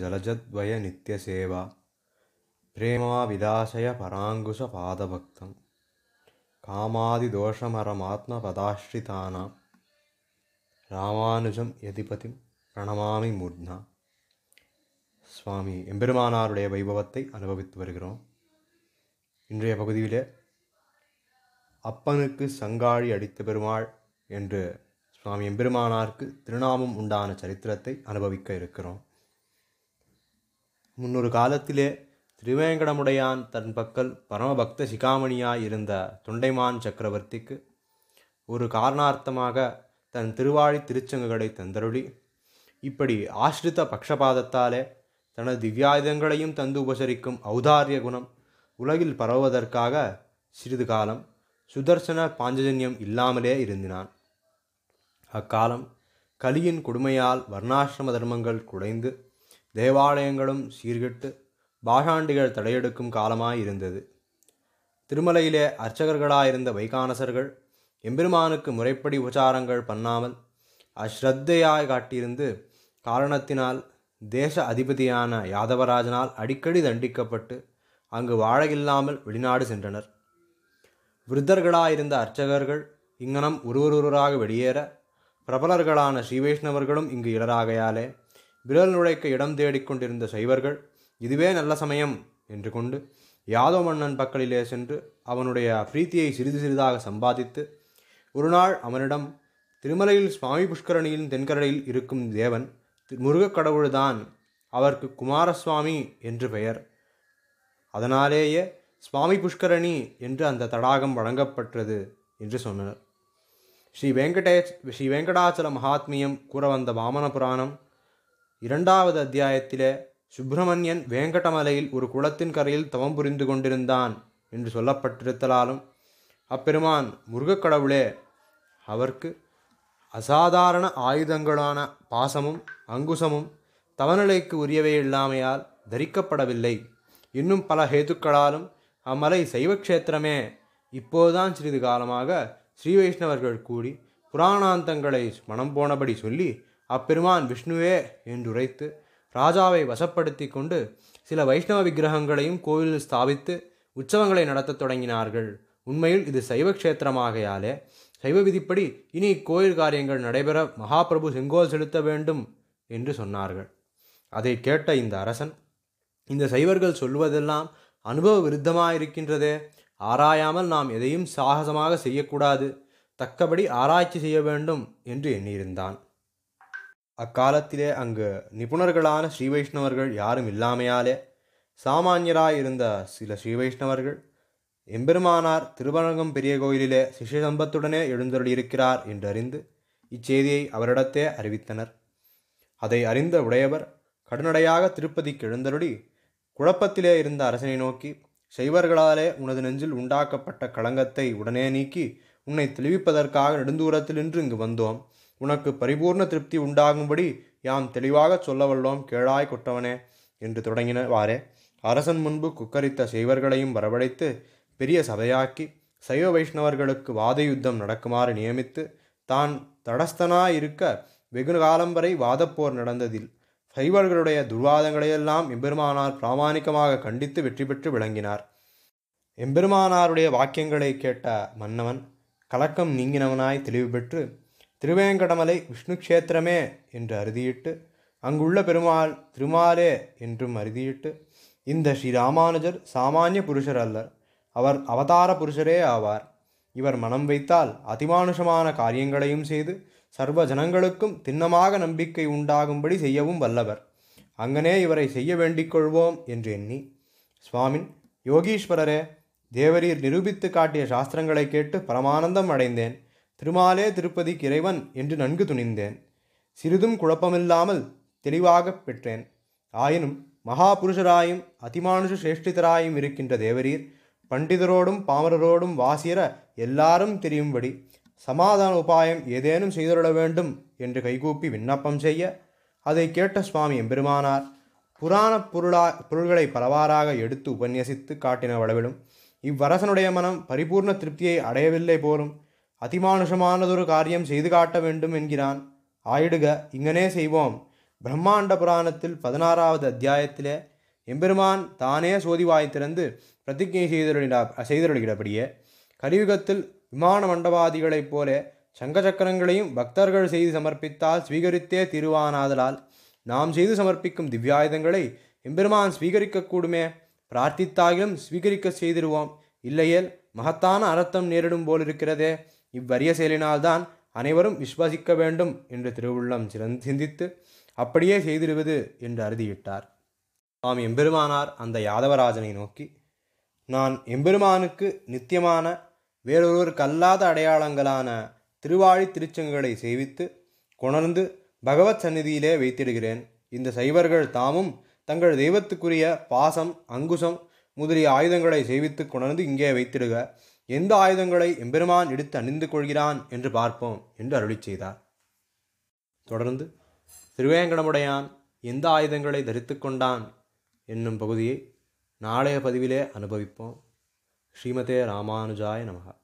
ஜலஜத்வய பிரேமா விதாசய பராங்குஷ பாதபக்தம் காமாதி தோஷமரமாத்ம कामादिदोषमरमात्मपदाश्रितानां ராமானுஜம் எதிபதிம் பிரணமாமி மூர்னா சுவாமி எம்பெருமானாருடைய வைபவத்தை அனுபவித்து வருகிறோம் இன்றைய பகுதியிலே அப்பனுக்கு சங்காழி அடித்த பெருமாள் என்று நாம் எம்பெருமானாருக்கு திருநாமம் உண்டான சரித்திரத்தை அனுபவிக்க இருக்கிறோம் முன்னொரு காலத்திலே திருவேங்கடமுடையான் தன் பக்கல் பரமபக்த சிகாமணியாய் இருந்த தொண்டைமான் சக்கரவர்த்திக்கு ஒரு காரணார்த்தமாக தன் திருவாழி திருச்சங்குகளை தந்தருளி இப்படி ஆசிரித்த பக்ஷபாதத்தாலே தனது திவ்யாயுதங்களையும் தந்து உபசரிக்கும் ஔதாரிய குணம் உலகில் பரவுவதற்காக சிறிது காலம் சுதர்சன பாஞ்சஜன்யம் இல்லாமலே இருந்தினான் அக்காலம் கலியின் கொடுமையால் வர்ணாசிரம தர்மங்கள் குடைந்து தேவாலயங்களும் சீர்கெட்டு பாஷாண்டிகள் தடையெடுக்கும் காலமாயிருந்தது திருமலையிலே அர்ச்சகர்களாயிருந்த வைகானசர்கள் எம்பெருமானுக்கு முறைப்படி உபச்சாரங்கள் பண்ணாமல் அஸ்ரத்தையாய் காட்டியிருந்து காரணத்தினால் தேச அதிபதியான யாதவராஜனால் அடிக்கடி தண்டிக்கப்பட்டு அங்கு வாழ இல்லாமல் வெளிநாடு சென்றனர் விருத்தர்களாயிருந்த அர்ச்சகர்கள் இங்கனம் ஒருவரொருவராக வெளியேற பிரபலர்களான ஸ்ரீவைஷ்ணவர்களும் இங்கு இடராகையாலே விரல் நுழைக்க இடம் தேடிக்கொண்டிருந்த சைவர்கள் இதுவே நல்ல சமயம் என்று கொண்டு யாதவ மன்னன் பக்கலிலே சென்று அவனுடைய பிரீத்தியை சிறிது சிறிதாக சம்பாதித்து ஒரு நாள் அவனிடம் திருமலையில் சுவாமி புஷ்கரணியின் தென்கரையில் இருக்கும் தேவன் முருகக் கடவுள்தான் அவருக்கு குமாரசுவாமி என்று பெயர் அதனாலேயே சுவாமி புஷ்கரணி என்று அந்த தடாகம் வழங்கப்பட்டது என்று சொன்னார் ஸ்ரீ வெங்கடேஷ் ஸ்ரீ வெங்கடாச்சல மகாத்மியம் கூற வந்த வாமன புராணம் இரண்டாவது அத்தியாயத்திலே சுப்பிரமணியன் வேங்கடமலையில் ஒரு குளத்தின் கரையில் தவம் புரிந்து கொண்டிருந்தான் என்று சொல்லப்பட்டிருத்தலாலும் அப்பெருமான் முருகக்கடவுளே அவர்க்கு அசாதாரண ஆயுதங்களான பாசமும் அங்குசமும் தவநிலைக்கு உரியவை இல்லாமையால் தரிக்கப்படவில்லை இன்னும் பல ஹேதுக்களாலும் அம்மலை சைவக்ஷேத்திரமே இப்போதுதான் சிறிது காலமாக ஸ்ரீ வைஷ்ணவர்கள் கூடி புராணாந்தங்களை மனம் போனபடி சொல்லி அப்பெருமான் விஷ்ணுவே என்றுரைத்து ராஜாவை வசப்படுத்தி கொண்டு சில வைஷ்ணவ விக்கிரகங்களையும் கோயிலில் ஸ்தாபித்து உற்சவங்களை நடத்தத் தொடங்கினார்கள் உண்மையில் இது சைவ க்ஷேத்திரமாகையாலே சைவ விதிப்படி இனி கோயில் காரியங்கள் நடைபெற மகாபிரபு செங்கோல் செலுத்த வேண்டும் என்று சொன்னார்கள் அதை கேட்ட இந்த அரசன் இந்த சைவர்கள் சொல்வதெல்லாம் அனுபவ விருத்தமாயிருக்கின்றதே ஆராயாமல் நாம் எதையும் சாகசமாக செய்யக்கூடாது தக்கபடி ஆராய்ச்சி செய்ய வேண்டும் என்று எண்ணியிருந்தான் அக்காலத்திலே அங்கு நிபுணர்களான ஸ்ரீ வைஷ்ணவர்கள் யாரும் இல்லாமையாலே சாமானியராயிருந்த சில ஸ்ரீ வைஷ்ணவர்கள் எம்பெருமானார் திருவரங்கம் பெரிய கோயிலிலே சிஷ்ய சம்பத்துடனே எழுந்தருளியிருக்கிறார் என்று அறிந்து இச்செய்தியை அவரிடத்தே அறிவித்தனர் அதை அறிந்த உடையவர் கடனடையாக திருப்பதிக்கு எழுந்தருளி குழப்பத்திலே இருந்த அரசனை நோக்கி செய்வர்களாலே உனது நெஞ்சில் உண்டாக்கப்பட்ட களங்கத்தை உடனே நீக்கி உன்னை தெளிவிப்பதற்காக நெடுந்தூரத்தில் நின்று இங்கு வந்தோம் உனக்கு பரிபூர்ண திருப்தி உண்டாகும்படி யாம் தெளிவாக சொல்ல வல்லோம் கேளாய் கொட்டவனே என்று தொடங்கினவாறே அரசன் முன்பு குக்கரித்த செய்வர்களையும் வரவழைத்து பெரிய சபையாக்கி சைவ வைஷ்ணவர்களுக்கு வாத யுத்தம் நடக்குமாறு நியமித்து தான் தடஸ்தனாயிருக்க வெகு காலம் வரை வாதப்போர் நடந்ததில் சைவர்களுடைய துர்வாதங்களையெல்லாம் எம்பெருமானார் பிராமாணிக்கமாக கண்டித்து வெற்றி பெற்று விளங்கினார் எம்பெருமானாருடைய வாக்கியங்களை கேட்ட மன்னவன் கலக்கம் நீங்கினவனாய் தெளிவு பெற்று திருவேங்கடமலை விஷ்ணு கஷேத்திரமே என்று அறுதியிட்டு அங்குள்ள பெருமாள் திருமாலே என்றும் அறுதியிட்டு இந்த ஸ்ரீராமானுஜர் சாமானிய புருஷர் அல்லர் அவர் அவதார புருஷரே ஆவார் இவர் மனம் வைத்தால் அதிமானுஷமான காரியங்களையும் செய்து சர்வ ஜனங்களுக்கும் திண்ணமாக நம்பிக்கை உண்டாகும்படி செய்யவும் வல்லவர் அங்கனே இவரை செய்ய வேண்டிக் கொள்வோம் என்று எண்ணி சுவாமின் யோகீஸ்வரரே தேவரீர் நிரூபித்து காட்டிய சாஸ்திரங்களை கேட்டு பரமானந்தம் அடைந்தேன் திருமாலே திருப்பதி இறைவன் என்று நன்கு துணிந்தேன் சிறிதும் குழப்பமில்லாமல் தெளிவாகப் பெற்றேன் ஆயினும் மகாபுருஷராயும் அதிமானுஷ சிரேஷ்டிதராயும் இருக்கின்ற தேவரீர் பண்டிதரோடும் பாமரரோடும் வாசிர எல்லாரும் தெரியும்படி சமாதான உபாயம் ஏதேனும் செய்துவிட வேண்டும் என்று கைகூப்பி விண்ணப்பம் செய்ய அதை கேட்ட சுவாமி எம்பெருமானார் புராண பொருளா பொருள்களை பலவாறாக எடுத்து உபன்யசித்து காட்டின வளவிலும் இவ்வரசனுடைய மனம் பரிபூர்ண திருப்தியை அடையவில்லை போலும் அதிமானுஷமானதொரு காரியம் செய்து காட்ட வேண்டும் என்கிறான் ஆயிடுக இங்கனே செய்வோம் பிரம்மாண்ட புராணத்தில் பதினாறாவது அத்தியாயத்திலே எம்பெருமான் தானே சோதிவாய் திறந்து பிரதிஜை செய்தருளிடா செய்தருளிகிறபடியே கலியுகத்தில் விமான மண்டபாதிகளைப் போல சங்கச்சக்கரங்களையும் பக்தர்கள் செய்து சமர்ப்பித்தால் ஸ்வீகரித்தே திருவானாதலால் நாம் செய்து சமர்ப்பிக்கும் திவ்யாயுதங்களை எம்பெருமான் ஸ்வீகரிக்கக்கூடுமே பிரார்த்தித்தாகிலும் ஸ்வீகரிக்க செய்திருவோம் இல்லையேல் மகத்தான அர்த்தம் நேரிடும் போலிருக்கிறதே இவ்வரிய செயலினால்தான் அனைவரும் விஸ்வசிக்க வேண்டும் என்று திருவுள்ளம் சிந்தித்து அப்படியே செய்திருவது என்று அறுதியிட்டார் நாம் எம்பெருமானார் அந்த யாதவராஜனை நோக்கி நான் எம்பெருமானுக்கு நித்தியமான வேறொருவருக்கு அல்லாத அடையாளங்களான திருவாழி திருச்சங்களை செய்வித்து கொணர்ந்து பகவத் சந்நிதியிலே வைத்திடுகிறேன் இந்த சைவர்கள் தாமும் தங்கள் தெய்வத்துக்குரிய பாசம் அங்குசம் முதலிய ஆயுதங்களை செய்வித்து கொணர்ந்து இங்கே வைத்திடுக எந்த ஆயுதங்களை எம்பெருமான் எடுத்து அணிந்து கொள்கிறான் என்று பார்ப்போம் என்று அருளி செய்தார் தொடர்ந்து திருவேங்கடமுடையான் எந்த ஆயுதங்களை தரித்து கொண்டான் என்னும் பகுதியை நாளைய பதிவிலே அனுபவிப்போம் ஸ்ரீமதே ராமானுஜாய நமகா